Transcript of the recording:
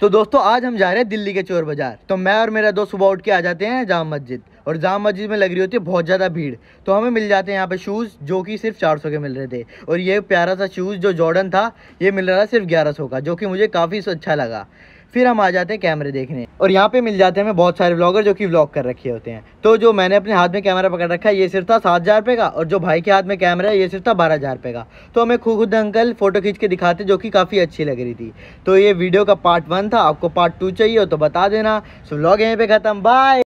तो दोस्तों आज हम जा रहे हैं दिल्ली के चोर बाजार तो मैं और मेरा दोस्त सुबह उठ के आ जाते हैं जाम मस्जिद और जाम मस्जिद में लग रही होती है बहुत ज़्यादा भीड़ तो हमें मिल जाते हैं यहाँ पे शूज़ जो कि सिर्फ 400 के मिल रहे थे और ये प्यारा सा शूज़ जो जॉर्डन था ये मिल रहा था सिर्फ 1100 का जो कि मुझे काफ़ी अच्छा लगा फिर हम आ जाते हैं कैमरे देखने और यहाँ पे मिल जाते हैं हमें बहुत सारे ब्लॉगर जो कि व्लॉग कर रखे होते हैं तो जो मैंने अपने हाथ में कैमरा पकड़ रखा है ये सिर्फ था सात हज़ार रुपये का और जो भाई के हाथ में कैमरा है ये सिर्फ था बारह हज़ार रुपये का तो हमें खुद खुद अंकल फोटो खींच के दिखाते जो कि काफ़ी अच्छी लग रही थी तो ये वीडियो का पार्ट वन था आपको पार्ट टू चाहिए हो तो बता देना सो ब्लॉग यहीं पर ख़त्म बाय